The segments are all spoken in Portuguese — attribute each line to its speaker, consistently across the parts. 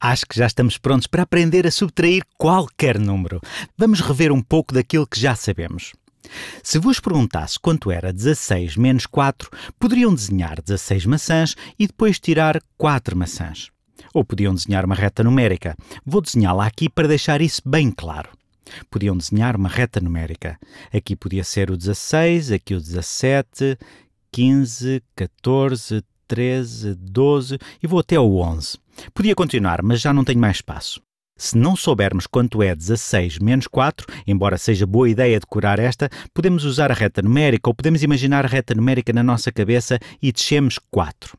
Speaker 1: Acho que já estamos prontos para aprender a subtrair qualquer número. Vamos rever um pouco daquilo que já sabemos. Se vos perguntasse quanto era 16 menos 4, poderiam desenhar 16 maçãs e depois tirar 4 maçãs. Ou podiam desenhar uma reta numérica. Vou desenhá-la aqui para deixar isso bem claro. Podiam desenhar uma reta numérica. Aqui podia ser o 16, aqui o 17, 15, 14, 13, 12 e vou até ao 11. Podia continuar, mas já não tenho mais espaço. Se não soubermos quanto é 16 menos 4, embora seja boa ideia decorar esta, podemos usar a reta numérica ou podemos imaginar a reta numérica na nossa cabeça e descemos 4.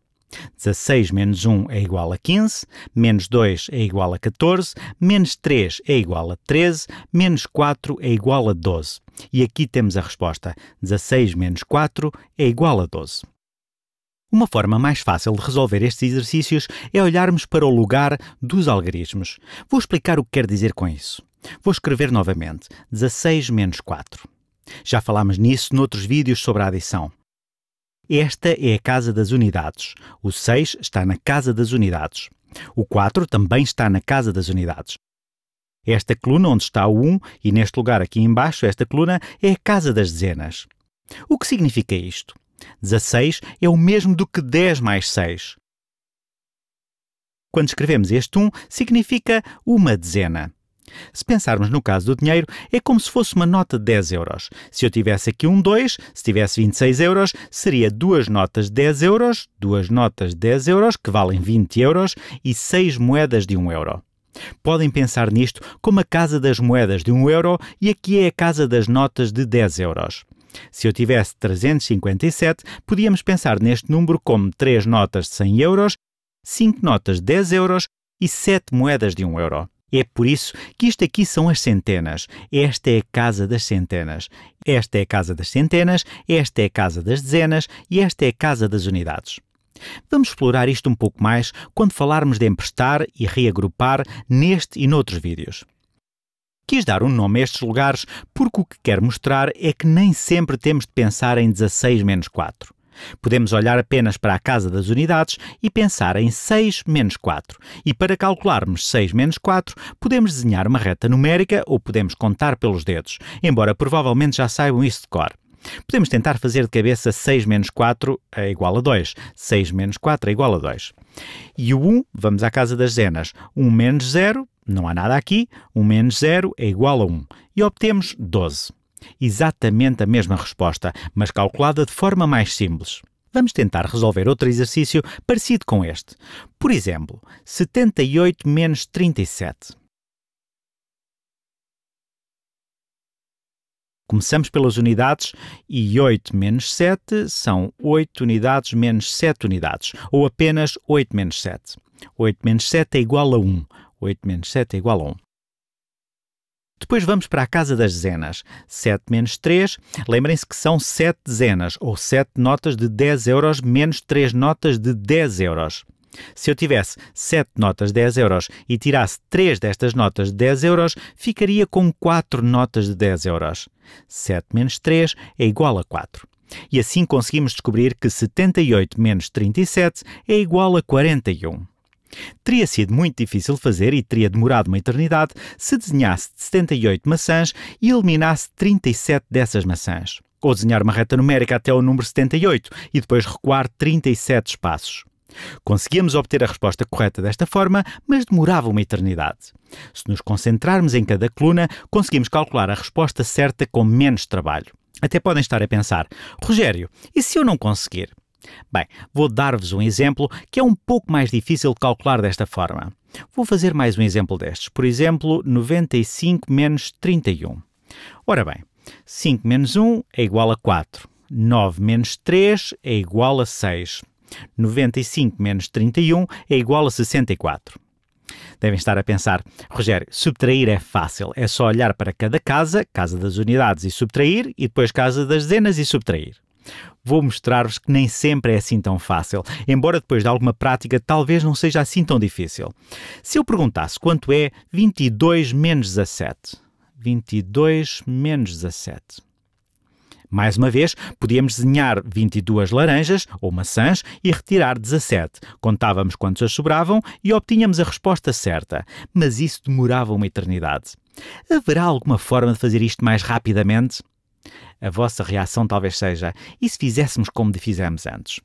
Speaker 1: 16 menos 1 é igual a 15, menos 2 é igual a 14, menos 3 é igual a 13, menos 4 é igual a 12. E aqui temos a resposta: 16 menos 4 é igual a 12. Uma forma mais fácil de resolver estes exercícios é olharmos para o lugar dos algarismos. Vou explicar o que quero dizer com isso. Vou escrever novamente 16 menos 4. Já falámos nisso noutros vídeos sobre a adição. Esta é a casa das unidades. O 6 está na casa das unidades. O 4 também está na casa das unidades. Esta coluna onde está o 1 e neste lugar aqui embaixo, esta coluna, é a casa das dezenas. O que significa isto? 16 é o mesmo do que 10 mais 6. Quando escrevemos este 1, significa uma dezena. Se pensarmos no caso do dinheiro, é como se fosse uma nota de 10 euros. Se eu tivesse aqui um 2, se tivesse 26 euros, seria duas notas de 10 euros, duas notas de 10 euros, que valem 20 euros, e 6 moedas de 1 euro. Podem pensar nisto como a casa das moedas de 1 euro e aqui é a casa das notas de 10 euros. Se eu tivesse 357, podíamos pensar neste número como 3 notas de 100 euros, 5 notas de 10 euros e 7 moedas de 1 euro. É por isso que isto aqui são as centenas. Esta é a casa das centenas. Esta é a casa das centenas, esta é a casa das dezenas e esta é a casa das unidades. Vamos explorar isto um pouco mais quando falarmos de emprestar e reagrupar neste e noutros vídeos. Quis dar um nome a estes lugares porque o que quero mostrar é que nem sempre temos de pensar em 16 menos 4. Podemos olhar apenas para a casa das unidades e pensar em 6 menos 4. E para calcularmos 6 menos 4, podemos desenhar uma reta numérica ou podemos contar pelos dedos, embora provavelmente já saibam isso de cor. Podemos tentar fazer de cabeça 6 menos 4 é igual a 2. 6 menos 4 é igual a 2. E o 1, vamos à casa das zenas. 1 menos 0 não há nada aqui, 1 menos 0 é igual a 1 e obtemos 12. Exatamente a mesma resposta, mas calculada de forma mais simples. Vamos tentar resolver outro exercício parecido com este. Por exemplo, 78 menos 37. Começamos pelas unidades e 8 menos 7 são 8 unidades menos 7 unidades, ou apenas 8 menos 7. 8 menos 7 é igual a 1. 8 menos 7 é igual a 1. Depois vamos para a casa das dezenas. 7 menos 3, lembrem-se que são 7 dezenas, ou 7 notas de 10 euros menos 3 notas de 10 euros. Se eu tivesse 7 notas de 10 euros e tirasse 3 destas notas de 10 euros, ficaria com 4 notas de 10 euros. 7 menos 3 é igual a 4. E assim conseguimos descobrir que 78 menos 37 é igual a 41. Teria sido muito difícil fazer e teria demorado uma eternidade se desenhasse 78 maçãs e eliminasse 37 dessas maçãs. Ou desenhar uma reta numérica até o número 78 e depois recuar 37 espaços. Conseguíamos obter a resposta correta desta forma, mas demorava uma eternidade. Se nos concentrarmos em cada coluna, conseguimos calcular a resposta certa com menos trabalho. Até podem estar a pensar: Rogério, e se eu não conseguir? Bem, vou dar-vos um exemplo que é um pouco mais difícil de calcular desta forma. Vou fazer mais um exemplo destes. Por exemplo, 95 menos 31. Ora bem, 5 menos 1 é igual a 4. 9 menos 3 é igual a 6. 95 menos 31 é igual a 64. Devem estar a pensar, Rogério, subtrair é fácil, é só olhar para cada casa, casa das unidades e subtrair, e depois casa das dezenas e subtrair. Vou mostrar-vos que nem sempre é assim tão fácil, embora depois de alguma prática talvez não seja assim tão difícil. Se eu perguntasse quanto é 22 menos 17, 22 menos 17. Mais uma vez, podíamos desenhar 22 laranjas ou maçãs e retirar 17. Contávamos quantos as sobravam e obtínhamos a resposta certa, mas isso demorava uma eternidade. Haverá alguma forma de fazer isto mais rapidamente? A vossa reação talvez seja: e se fizéssemos como fizemos antes?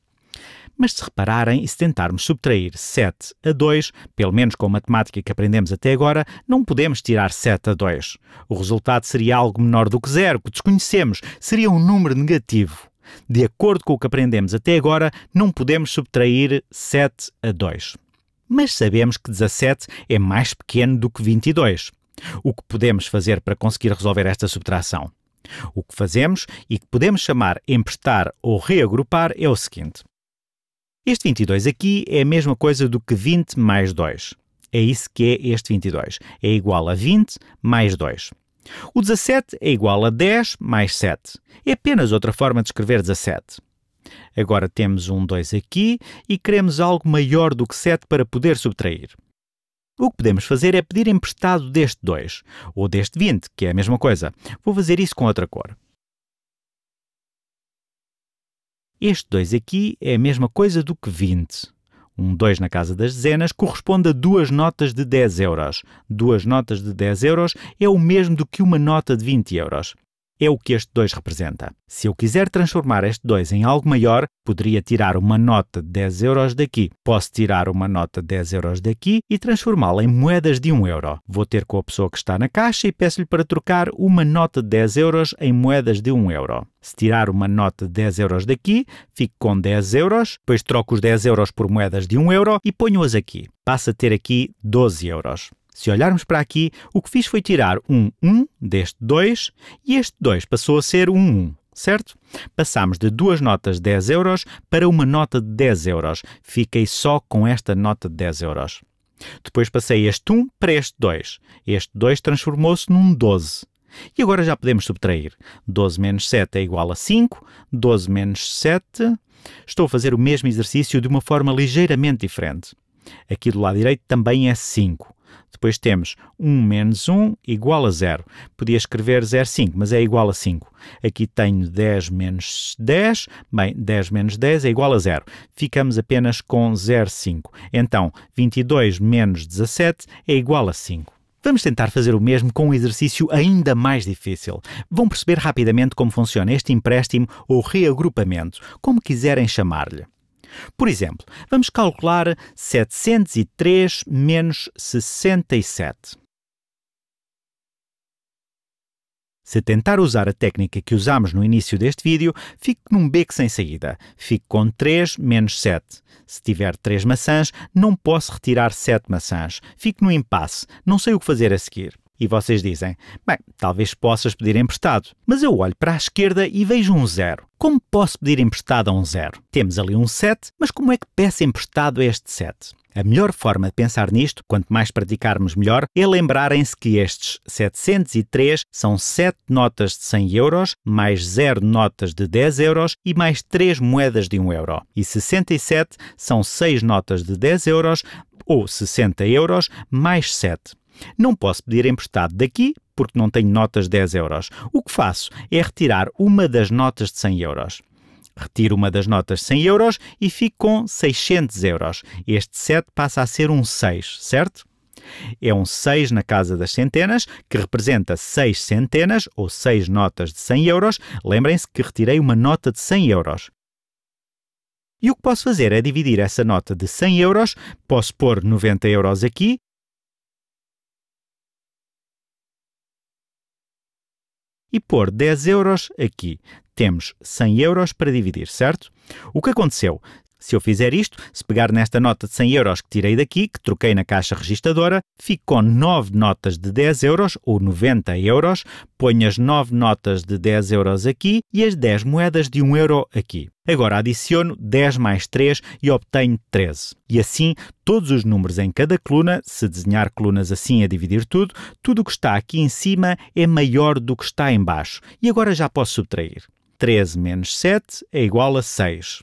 Speaker 1: Mas se repararem e se tentarmos subtrair 7 a 2, pelo menos com a matemática que aprendemos até agora, não podemos tirar 7 a 2. O resultado seria algo menor do que zero, que desconhecemos, seria um número negativo. De acordo com o que aprendemos até agora, não podemos subtrair 7 a 2. Mas sabemos que 17 é mais pequeno do que 22. O que podemos fazer para conseguir resolver esta subtração? O que fazemos e que podemos chamar emprestar ou reagrupar é o seguinte. Este 22 aqui é a mesma coisa do que 20 mais 2. É isso que é este 22. É igual a 20 mais 2. O 17 é igual a 10 mais 7. É apenas outra forma de escrever 17. Agora temos um 2 aqui e queremos algo maior do que 7 para poder subtrair. O que podemos fazer é pedir emprestado deste 2 ou deste 20, que é a mesma coisa. Vou fazer isso com outra cor. Este 2 aqui é a mesma coisa do que 20. Um 2 na casa das dezenas corresponde a duas notas de 10 euros. Duas notas de 10 euros é o mesmo do que uma nota de 20 euros é o que este 2 representa. Se eu quiser transformar este 2 em algo maior, poderia tirar uma nota de 10 euros daqui. Posso tirar uma nota de 10 euros daqui e transformá-la em moedas de 1 euro. Vou ter com a pessoa que está na caixa e peço-lhe para trocar uma nota de 10 euros em moedas de 1 euro. Se tirar uma nota de 10 euros daqui, fico com 10 euros, depois troco os 10 euros por moedas de 1 euro e ponho-as aqui. Passa a ter aqui 12 euros. Se olharmos para aqui, o que fiz foi tirar um 1 deste 2 e este 2 passou a ser um 1, certo? Passámos de duas notas de 10 euros para uma nota de 10 euros. Fiquei só com esta nota de 10 euros. Depois passei este 1 para este 2. Este 2 transformou-se num 12. E agora já podemos subtrair. 12 menos 7 é igual a 5. 12 menos 7. Estou a fazer o mesmo exercício de uma forma ligeiramente diferente. Aqui do lado direito também é 5. Depois temos 1 menos 1 igual a 0. Podia escrever 0,5, mas é igual a 5. Aqui tenho 10 menos 10. Bem, 10 menos 10 é igual a 0. Ficamos apenas com 0,5. Então, 22 menos 17 é igual a 5. Vamos tentar fazer o mesmo com um exercício ainda mais difícil. Vão perceber rapidamente como funciona este empréstimo ou reagrupamento, como quiserem chamar-lhe. Por exemplo, vamos calcular 703 menos 67. Se tentar usar a técnica que usámos no início deste vídeo, fico num beco sem saída. Fico com 3 menos 7. Se tiver 3 maçãs, não posso retirar 7 maçãs. Fico no impasse, não sei o que fazer a seguir. E vocês dizem: bem, talvez possas pedir emprestado. Mas eu olho para a esquerda e vejo um zero. Como posso pedir emprestado a um zero? Temos ali um 7, mas como é que peço emprestado a este 7? A melhor forma de pensar nisto, quanto mais praticarmos melhor, é lembrarem-se que estes 703 são 7 notas de 100 euros, mais 0 notas de 10 euros e mais 3 moedas de 1 euro. E 67 são 6 notas de 10 euros ou 60 euros mais 7. Não posso pedir emprestado daqui porque não tenho notas de 10 euros. O que faço é retirar uma das notas de 100 euros. Retiro uma das notas de 100 euros e fico com 600 euros. Este 7 passa a ser um 6, certo? É um 6 na casa das centenas, que representa 6 centenas ou 6 notas de 100 euros. Lembrem-se que retirei uma nota de 100 euros. E o que posso fazer é dividir essa nota de 100 euros, posso pôr 90 euros aqui e pôr 10 euros aqui. Temos 100 euros para dividir, certo? O que aconteceu? Se eu fizer isto, se pegar nesta nota de 100 euros que tirei daqui, que troquei na caixa registadora, fico com 9 notas de 10 euros ou 90 euros, ponho as 9 notas de 10 euros aqui e as 10 moedas de 1 euro aqui. Agora adiciono 10 mais 3 e obtenho 13. E assim, todos os números em cada coluna, se desenhar colunas assim a dividir tudo, tudo o que está aqui em cima é maior do que está em baixo. E agora já posso subtrair. 13 menos 7 é igual a 6.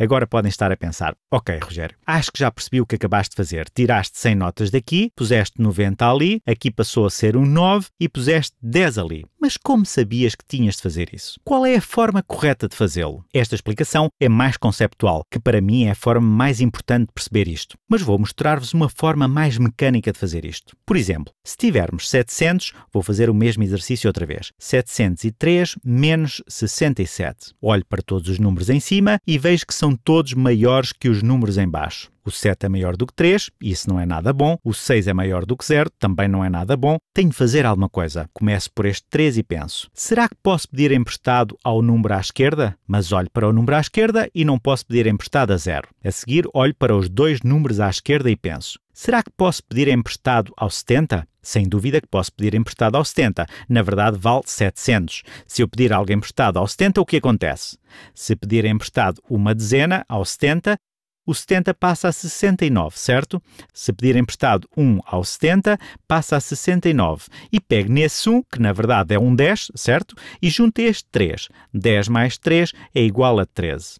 Speaker 1: Agora podem estar a pensar: ok, Rogério, acho que já percebi o que acabaste de fazer. Tiraste 100 notas daqui, puseste 90 ali, aqui passou a ser um 9 e puseste 10 ali. Mas como sabias que tinhas de fazer isso? Qual é a forma correta de fazê-lo? Esta explicação é mais conceptual, que para mim é a forma mais importante de perceber isto. Mas vou mostrar-vos uma forma mais mecânica de fazer isto. Por exemplo, se tivermos 700, vou fazer o mesmo exercício outra vez. 703 menos 67. Olho para todos os números em cima e vejo que são são todos maiores que os números em baixo. O 7 é maior do que 3, isso não é nada bom. O 6 é maior do que 0, também não é nada bom. Tenho de fazer alguma coisa. Começo por este 3 e penso: será que posso pedir emprestado ao número à esquerda? Mas olho para o número à esquerda e não posso pedir emprestado a 0. A seguir, olho para os dois números à esquerda e penso: será que posso pedir emprestado ao 70? Sem dúvida que posso pedir emprestado ao 70. Na verdade, vale 700. Se eu pedir algo emprestado ao 70, o que acontece? Se pedir emprestado uma dezena ao 70, o 70 passa a 69, certo? Se pedir emprestado 1 ao 70, passa a 69. E pegue nesse 1, que na verdade é um 10, certo? E junte este 3. 10 mais 3 é igual a 13.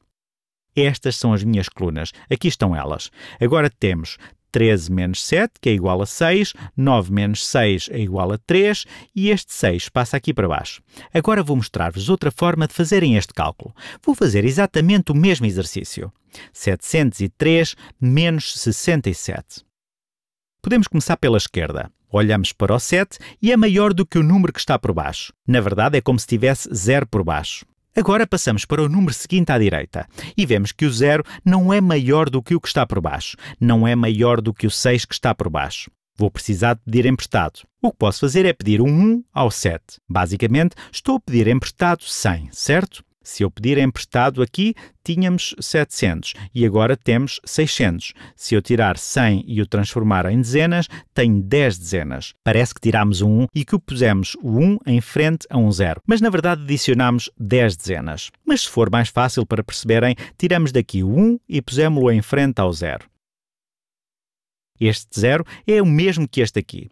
Speaker 1: Estas são as minhas colunas. Aqui estão elas. Agora temos 13 menos 7, que é igual a 6, 9 menos 6 é igual a 3 e este 6 passa aqui para baixo. Agora vou mostrar-vos outra forma de fazerem este cálculo. Vou fazer exatamente o mesmo exercício. 703 menos 67. Podemos começar pela esquerda. Olhamos para o 7 e é maior do que o número que está por baixo. Na verdade, é como se tivesse 0 por baixo. Agora passamos para o número seguinte à direita e vemos que o 0 não é maior do que o que está por baixo, não é maior do que o 6 que está por baixo. Vou precisar de pedir emprestado. O que posso fazer é pedir um 1 ao 7. Basicamente, estou a pedir emprestado 100, certo? Se eu pedir emprestado aqui, tínhamos 700 e agora temos 600. Se eu tirar 100 e o transformar em dezenas, tenho 10 dezenas. Parece que tirámos um 1 e que pusemos o 1 em frente a um zero, mas na verdade adicionámos 10 dezenas. Mas se for mais fácil para perceberem, tiramos daqui o 1 e pusemos o em frente ao zero. Este zero é o mesmo que este aqui.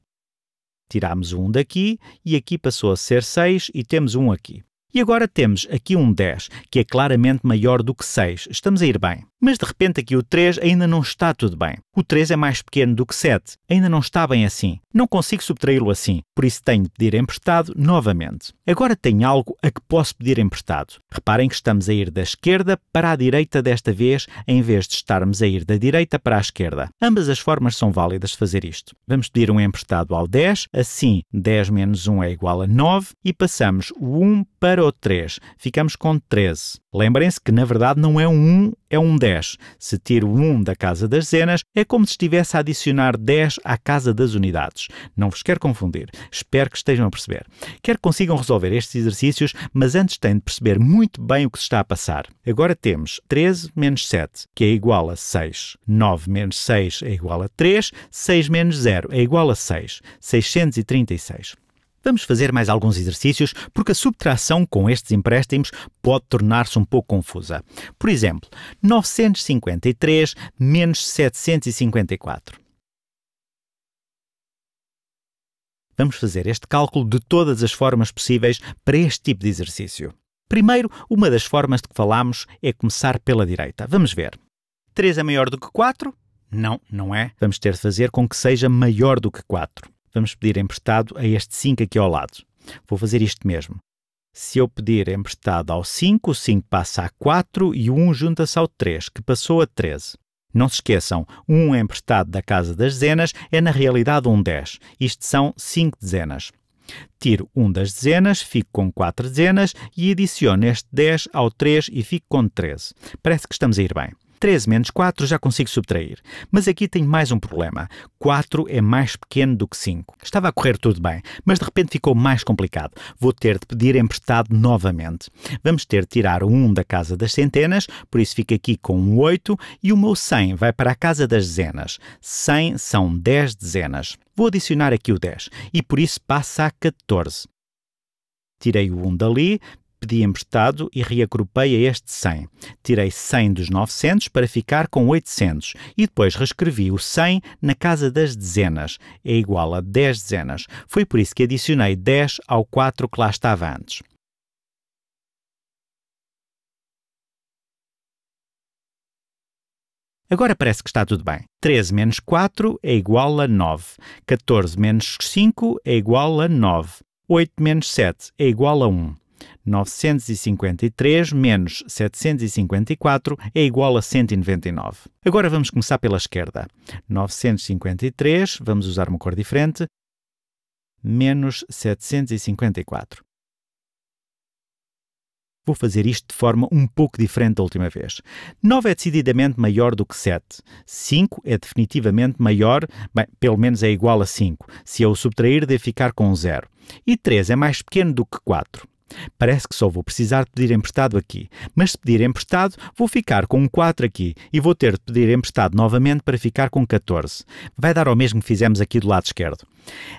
Speaker 1: Tirámos um daqui e aqui passou a ser 6 e temos um aqui. E agora temos aqui um 10, que é claramente maior do que 6. Estamos a ir bem. Mas de repente aqui o 3 ainda não está tudo bem. O 3 é mais pequeno do que 7, ainda não está bem assim. Não consigo subtraí-lo assim, por isso tenho de pedir emprestado novamente. Agora tenho algo a que posso pedir emprestado. Reparem que estamos a ir da esquerda para a direita desta vez, em vez de estarmos a ir da direita para a esquerda. Ambas as formas são válidas de fazer isto. Vamos pedir um emprestado ao 10, assim 10 menos 1 é igual a 9 e passamos o 1 para o 3. Ficamos com 13. Lembrem-se que, na verdade, não é um 1, é um 10. Se tiro 1 da casa das dezenas, é como se estivesse a adicionar 10 à casa das unidades. Não vos quero confundir. Espero que estejam a perceber. Quero que consigam resolver estes exercícios, mas antes têm de perceber muito bem o que se está a passar. Agora temos 13 menos 7, que é igual a 6. 9 menos 6 é igual a 3. 6 menos 0 é igual a 6. 636. Vamos fazer mais alguns exercícios porque a subtração com estes empréstimos pode tornar-se um pouco confusa. Por exemplo, 953 menos 754. Vamos fazer este cálculo de todas as formas possíveis para este tipo de exercício. Primeiro, uma das formas de que falámos é começar pela direita. Vamos ver. 3 é maior do que 4? Não, não é. Vamos ter de fazer com que seja maior do que 4 vamos pedir emprestado a este 5 aqui ao lado. Vou fazer isto mesmo. Se eu pedir emprestado ao 5, o 5 passa a 4 e o 1 junta-se ao 3, que passou a 13. Não se esqueçam, 1 emprestado da casa das dezenas é na realidade um 10. Isto são 5 dezenas. Tiro 1 das dezenas, fico com 4 dezenas e adiciono este 10 ao 3 e fico com 13. Parece que estamos a ir bem. 3 menos 4 já consigo subtrair. Mas aqui tenho mais um problema. 4 é mais pequeno do que 5. Estava a correr tudo bem, mas de repente ficou mais complicado. Vou ter de pedir emprestado novamente. Vamos ter de tirar o 1 da casa das centenas, por isso fica aqui com um 8, e o meu 100 vai para a casa das dezenas. 100 são 10 dezenas. Vou adicionar aqui o 10 e por isso passa a 14. Tirei o 1 dali, pedi emprestado e reagrupei a este 100. Tirei 100 dos 900 para ficar com 800 e depois reescrevi o 100 na casa das dezenas. É igual a 10 dezenas. Foi por isso que adicionei 10 ao 4 que lá estava antes. Agora parece que está tudo bem. 13 menos 4 é igual a 9. 14 menos 5 é igual a 9. 8 menos 7 é igual a 1. 953 menos 754 é igual a 199. Agora vamos começar pela esquerda. 953, vamos usar uma cor diferente, menos 754. Vou fazer isto de forma um pouco diferente da última vez. 9 é decididamente maior do que 7. 5 é definitivamente maior, bem, pelo menos é igual a 5. Se eu subtrair, devo ficar com 0. E 3 é mais pequeno do que 4. Parece que só vou precisar de pedir emprestado aqui, mas se pedir emprestado, vou ficar com um 4 aqui e vou ter de pedir emprestado novamente para ficar com 14. Vai dar ao mesmo que fizemos aqui do lado esquerdo.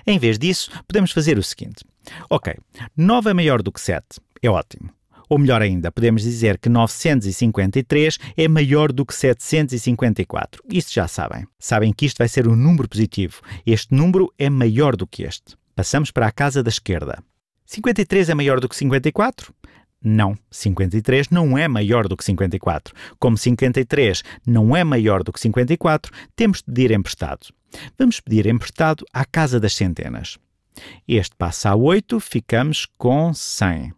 Speaker 1: Em vez disso, podemos fazer o seguinte: Ok, 9 é maior do que 7, é ótimo. Ou melhor ainda, podemos dizer que 953 é maior do que 754. Isso já sabem. Sabem que isto vai ser um número positivo. Este número é maior do que este. Passamos para a casa da esquerda. 53 é maior do que 54? Não, 53 não é maior do que 54. Como 53 não é maior do que 54, temos de pedir emprestado. Vamos pedir emprestado à casa das centenas. Este passa a 8, ficamos com 100.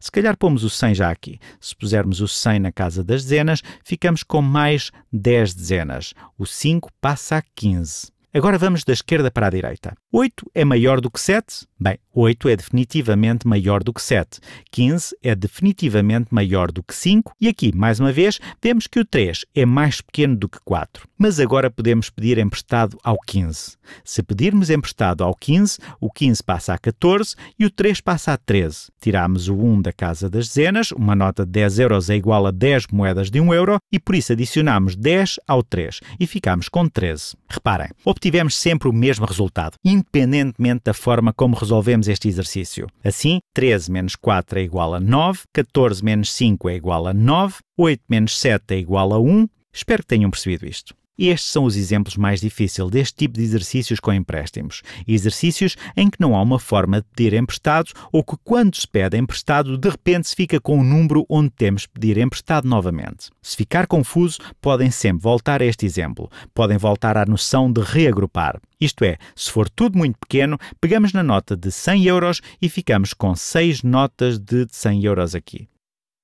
Speaker 1: Se calhar pomos o 100 já aqui. Se pusermos o 100 na casa das dezenas, ficamos com mais 10 dezenas. O 5 passa a 15. Agora vamos da esquerda para a direita. 8 é maior do que 7? Bem, 8 é definitivamente maior do que 7. 15 é definitivamente maior do que 5. E aqui, mais uma vez, vemos que o 3 é mais pequeno do que 4. Mas agora podemos pedir emprestado ao 15. Se pedirmos emprestado ao 15, o 15 passa a 14 e o 3 passa a 13. Tirámos o 1 da casa das dezenas, uma nota de 10 euros é igual a 10 moedas de 1 euro, e por isso adicionamos 10 ao 3 e ficamos com 13. Reparem, obtivemos tivemos sempre o mesmo resultado, independentemente da forma como resolvemos este exercício. Assim, 13 menos 4 é igual a 9, 14 menos 5 é igual a 9, 8 menos 7 é igual a 1. Espero que tenham percebido isto. Estes são os exemplos mais difíceis deste tipo de exercícios com empréstimos. Exercícios em que não há uma forma de pedir emprestado ou que, quando se pede emprestado, de repente se fica com um número onde temos de pedir emprestado novamente. Se ficar confuso, podem sempre voltar a este exemplo. Podem voltar à noção de reagrupar. Isto é, se for tudo muito pequeno, pegamos na nota de 100 euros e ficamos com 6 notas de 100 euros aqui.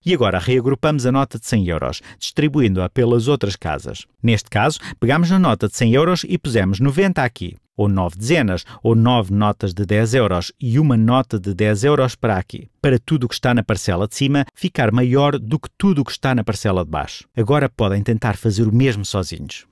Speaker 1: E agora reagrupamos a nota de 100 euros, distribuindo-a pelas outras casas. Neste caso, pegamos na nota de 100 euros e pusemos 90 aqui, ou 9 dezenas, ou 9 notas de 10 euros e uma nota de 10 euros para aqui, para tudo o que está na parcela de cima ficar maior do que tudo o que está na parcela de baixo. Agora podem tentar fazer o mesmo sozinhos.